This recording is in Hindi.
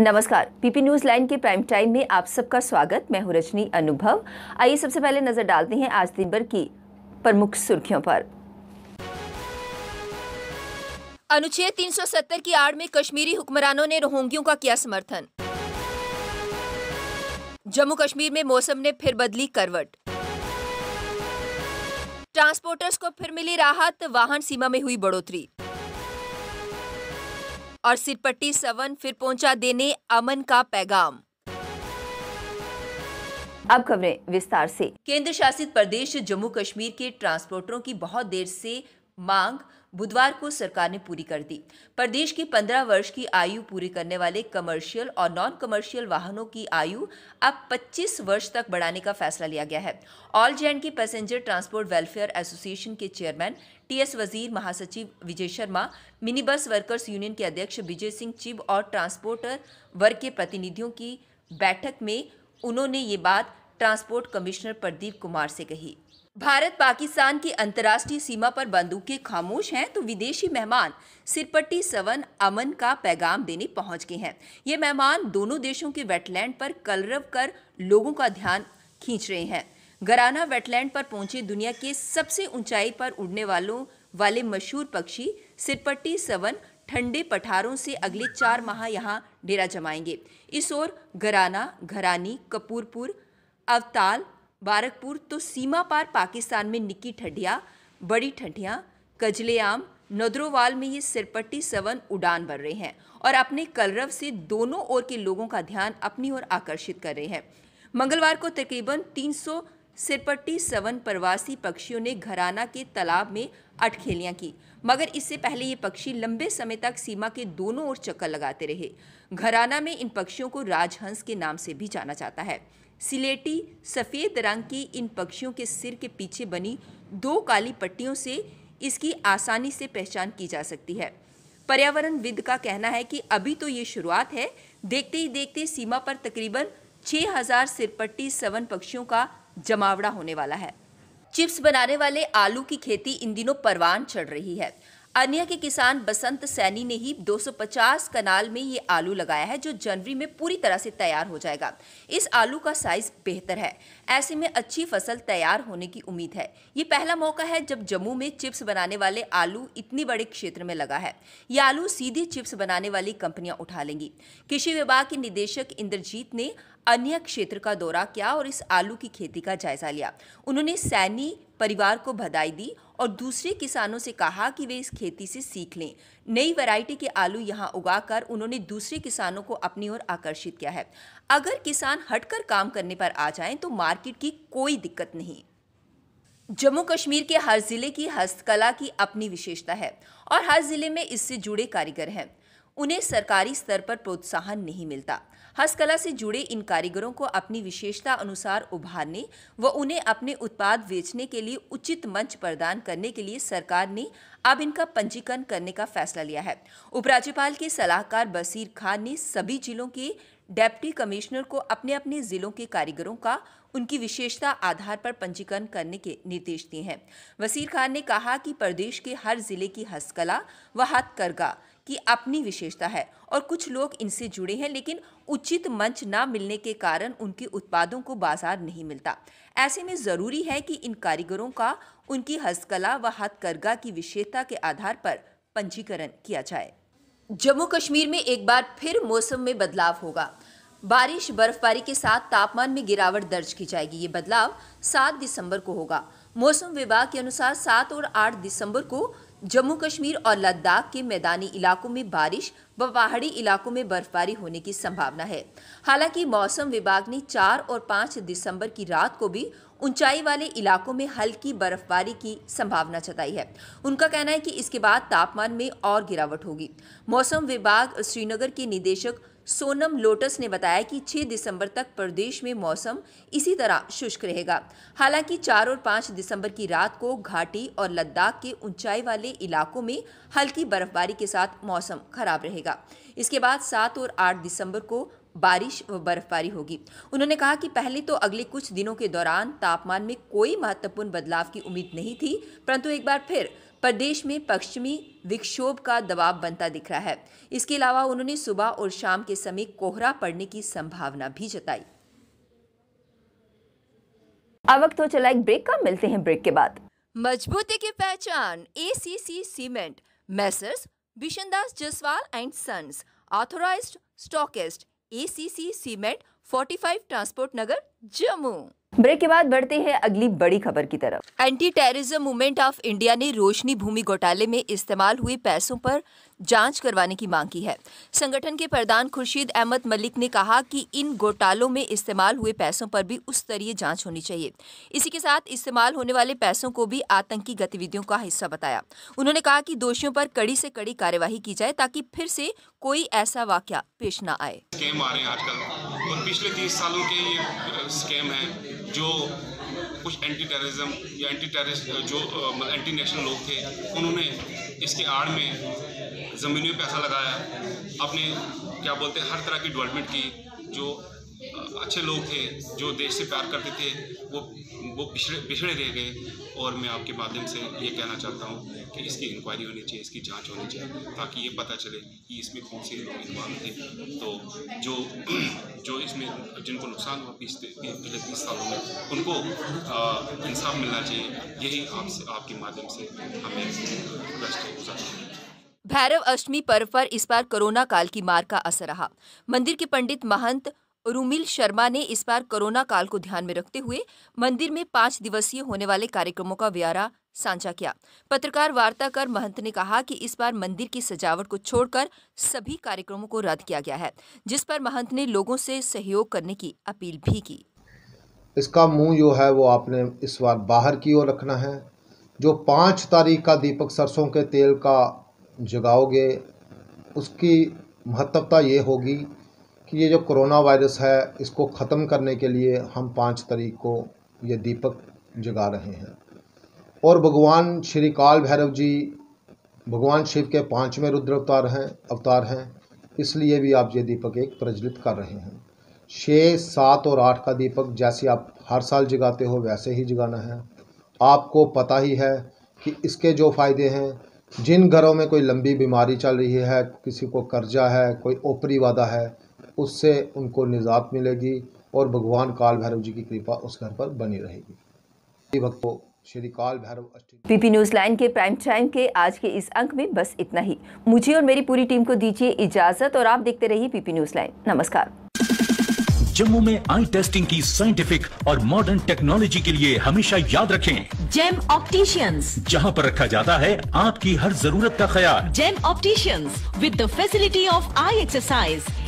नमस्कार पीपी न्यूज लाइन के प्राइम टाइम में आप सबका स्वागत मैं हूं रजनी अनुभव आइए सबसे पहले नजर डालते हैं आज दिन भर की प्रमुख सुर्खियों पर अनुच्छेद 370 की आड़ में कश्मीरी हुक्मरानों ने रोहिंग्यों का किया समर्थन जम्मू कश्मीर में मौसम ने फिर बदली करवट ट्रांसपोर्टर्स को फिर मिली राहत वाहन सीमा में हुई बढ़ोतरी और सिरपट्टी सवन फिर पहुंचा देने अमन का पैगाम अब खबरें विस्तार से केंद्र शासित प्रदेश जम्मू कश्मीर के ट्रांसपोर्टरों की बहुत देर से मांग बुधवार को सरकार ने पूरी कर दी प्रदेश की पंद्रह वर्ष की आयु पूरी करने वाले कमर्शियल और नॉन कमर्शियल वाहनों की आयु अब पच्चीस वर्ष तक बढ़ाने का फैसला लिया गया है all J and K passenger transport welfare association के चेयरमैन टी एस वजीर महासचिव Vijay Sharma mini bus workers union के अध्यक्ष विजय सिंह चिब और ट्रांसपोर्टर वर्ग के प्रतिनिधियों की बैठक में उन्होंने ये बात ट्रांसपोर्ट कमिश्नर प्रदीप कुमार से कही भारत पाकिस्तान की अंतर्राष्ट्रीय सीमा पर बंदूकें खामोश हैं तो विदेशी मेहमान सिरपट्टी सवन अमन का पैगाम देने पहुंच गए हैं ये मेहमान दोनों देशों के वेटलैंड पर कलरव कर लोगों का ध्यान खींच रहे हैं गराना वेटलैंड पर पहुंचे दुनिया के सबसे ऊंचाई पर उड़ने वालों वाले मशहूर पक्षी सिरपट्टी सवन ठंडे पठारों से अगले चार माह यहाँ डेरा जमाएंगे इस ओर गराना घरानी कपूरपुर अवताल बारकपुर तो सीमा पार पाकिस्तान में निक्की ठडिया बड़ी ठंडिया कजलेआम नदरोवाल में ये सिरपट्टी सवन उड़ान भर रहे हैं और अपने कलरव से दोनों ओर के लोगों का ध्यान अपनी ओर आकर्षित कर रहे हैं मंगलवार को तकरीबन 300 सिरपट्टी सवन प्रवासी पक्षियों ने घराना के तालाब में अटखेलियाँ की मगर इससे पहले ये पक्षी लंबे समय तक सीमा के दोनों ओर चक्कर लगाते रहे घराना में इन पक्षियों को राजहंस के नाम से भी जाना जाता है सिलेटी सफ़ेद रंग की इन पक्षियों के सिर के पीछे बनी दो काली पट्टियों से इसकी आसानी से पहचान की जा सकती है पर्यावरण विद का कहना है कि अभी तो ये शुरुआत है देखते ही देखते सीमा पर तकरीबन 6000 सिरपट्टी सवन पक्षियों का जमावड़ा होने वाला है चिप्स बनाने वाले आलू की खेती इन दिनों परवान चढ़ रही है अरनिया के किसान बसंत सैनी ने ही 250 कनाल में ये आलू लगाया है जो जनवरी में पूरी तरह से तैयार हो जाएगा इस आलू का साइज बेहतर है ऐसे में अच्छी फसल तैयार होने की उम्मीद है ये पहला मौका है जब जम्मू में चिप्स बनाने वाले आलू इतनी बड़े क्षेत्र में लगा है ये आलू सीधे चिप्स बनाने वाली कंपनियां उठा लेंगी कृषि विभाग के निदेशक इंद्रजीत ने अन्य क्षेत्र का दौरा किया और इस आलू की खेती का जायजा लिया उन्होंने सैनी परिवार को बधाई दी और दूसरे किसानों से कहा कि वे इस खेती से सीख लें नई वैरायटी के आलू यहां उगाकर उन्होंने दूसरे किसानों को अपनी ओर आकर्षित किया है अगर किसान हटकर काम करने पर आ जाएं तो मार्केट की कोई दिक्कत नहीं जम्मू कश्मीर के हर ज़िले की हस्तकला की अपनी विशेषता है और हर ज़िले में इससे जुड़े कारीगर हैं उन्हें सरकारी स्तर पर प्रोत्साहन नहीं मिलता हस्तकला से जुड़े इन कारीगरों को अपनी विशेषता अनुसार उभारने व उन्हें अपने उत्पाद बेचने के लिए उचित मंच प्रदान करने के लिए सरकार ने अब इनका पंजीकरण करने का फैसला लिया है उपराज्यपाल के सलाहकार बसीर खान ने सभी जिलों के डेप्टी कमिश्नर को अपने अपने जिलों के कारीगरों का उनकी विशेषता आधार पर पंजीकरण करने के निर्देश दिए हैं वसीर खान ने कहा कि प्रदेश के हर जिले की हस्तकला व हथकरघा की अपनी विशेषता है और कुछ लोग इनसे जुड़े हैं लेकिन उचित मंच न मिलने के कारण उनके उत्पादों को बाजार नहीं मिलता ऐसे में ज़रूरी है कि इन कारीगरों का उनकी हस्तकला व हथकरघा की विशेषता के आधार पर पंजीकरण किया जाए जम्मू कश्मीर में एक बार फिर मौसम में बदलाव होगा बारिश बर्फबारी के साथ तापमान में गिरावट दर्ज की जाएगी ये बदलाव 7 दिसंबर को होगा मौसम विभाग के अनुसार 7 और 8 दिसंबर को जम्मू कश्मीर और लद्दाख के मैदानी इलाकों में बारिश व पहाड़ी इलाकों में बर्फबारी होने की संभावना है हालांकि मौसम विभाग ने 4 और 5 दिसंबर की रात को भी ऊंचाई वाले इलाकों में हल्की बर्फबारी की संभावना जताई है उनका कहना है कि इसके बाद तापमान में और गिरावट होगी मौसम विभाग श्रीनगर के निदेशक सोनम लोटस ने बताया कि 6 दिसंबर तक प्रदेश में मौसम इसी तरह शुष्क रहेगा हालांकि 4 और 5 दिसंबर की रात को घाटी और लद्दाख के ऊंचाई वाले इलाकों में हल्की बर्फबारी के साथ मौसम खराब रहेगा इसके बाद 7 और 8 दिसंबर को बारिश व बर्फबारी होगी उन्होंने कहा कि पहले तो अगले कुछ दिनों के दौरान तापमान में कोई महत्वपूर्ण बदलाव की उम्मीद नहीं थी परंतु एक बार फिर प्रदेश में पश्चिमी विक्षोभ का दबाव बनता दिख रहा है इसके अलावा उन्होंने सुबह और शाम के समय कोहरा पड़ने की संभावना भी जताई अब वक्त हो चला एक ब्रेक का मिलते हैं ब्रेक के बाद मजबूती की पहचान A C cement Messrs Bishandas Jaswal and sons authorised stockist C cement 45 transport Nagar Jammu break के बाद बढ़ते हैं अगली बड़ी खबर की तरफ anti terrorism movement of India ने रोशनी भूमि घोटाले में इस्तेमाल हुए पैसों पर जांच करवाने की मांग की है संगठन के प्रधान खुर्शीद अहमद मलिक ने कहा कि इन घोटालों में इस्तेमाल हुए पैसों पर भी उस स्तरीय जांच होनी चाहिए इसी के साथ इस्तेमाल होने वाले पैसों को भी आतंकी गतिविधियों का हिस्सा बताया उन्होंने कहा कि दोषियों पर कड़ी से कड़ी कार्यवाही की जाए ताकि फिर से कोई ऐसा वाक्य पेश न आए स्कैम आ रहे हैं आजकल और पिछले तीस सालों के ये स्कैम है जो कुछ एंटी टेररिज्म या एंटी टेररिस्ट जो मतलब एंटी नेशनल लोग थे उन्होंने इसके आड़ में ज़मीनों पैसा लगाया अपने क्या बोलते हैं हर तरह की डेवलपमेंट की जो अच्छे लोग थे जो देश से प्यार करते थे वो वो पिछड़े पिछड़े रह गए और मैं आपके माध्यम से ये कहना चाहता हूँ कि इसकी इंक्वायरी होनी चाहिए इसकी जांच होनी चाहिए ताकि ये पता चले कि इसमें कौन से लोग इन्वॉल्व थे तो जो जो इसमें जिनको नुकसान हुआ पिछले तीस सालों में उनको इंसाफ मिलना चाहिए यही आपसे आपके माध्यम से हमें भ्रष्ट है भैरव अष्टमी पर्व पर इस बार कोरोना काल की मार का असर रहा मंदिर के पंडित महंत रूमिल शर्मा ने इस बार कोरोना काल को ध्यान में रखते हुए मंदिर में पांच दिवसीय होने वाले कार्यक्रमों का व्यारा साझा किया पत्रकार वार्ता कर महंत ने कहा कि इस बार मंदिर की सजावट को छोड़कर सभी कार्यक्रमों को रद्द किया गया है जिस पर महंत ने लोगों से सहयोग करने की अपील भी की इसका मुंह जो है वो आपने इस बार बाहर की ओर रखना है जो पाँच तारीख का दीपक सरसों के तेल का जगाओगे उसकी महत्वता ये होगी कि ये जो कोरोना वायरस है इसको ख़त्म करने के लिए हम पाँच तारीख को ये दीपक जगा रहे हैं और भगवान श्री काल भैरव जी भगवान शिव के पाँचवें रुद्र अवतार हैं अवतार हैं इसलिए भी आप ये दीपक एक प्रज्वलित कर रहे हैं छः सात और आठ का दीपक जैसे आप हर साल जगाते हो वैसे ही जगाना है आपको पता ही है कि इसके जो फ़ायदे हैं जिन घरों में कोई लंबी बीमारी चल रही है किसी को कर्जा है कोई ओपरी वादा है उससे उनको निजात मिलेगी और भगवान काल भैरव जी की कृपा उस घर पर बनी रहेगी भक्तों Shri Kaal Bhairav Ashtami PP news line के प्राइम टाइम के आज के इस अंक में बस इतना ही मुझे और मेरी पूरी टीम को दीजिए इजाजत और आप देखते रहिए पीपी न्यूज लाइन नमस्कार जम्मू में आई टेस्टिंग की साइंटिफिक और मॉडर्न टेक्नोलॉजी के लिए हमेशा याद रखें जेम ऑप्टिशियंस जहां पर रखा जाता है आपकी हर जरूरत का ख्याल Gem opticians with the facility of eye exercise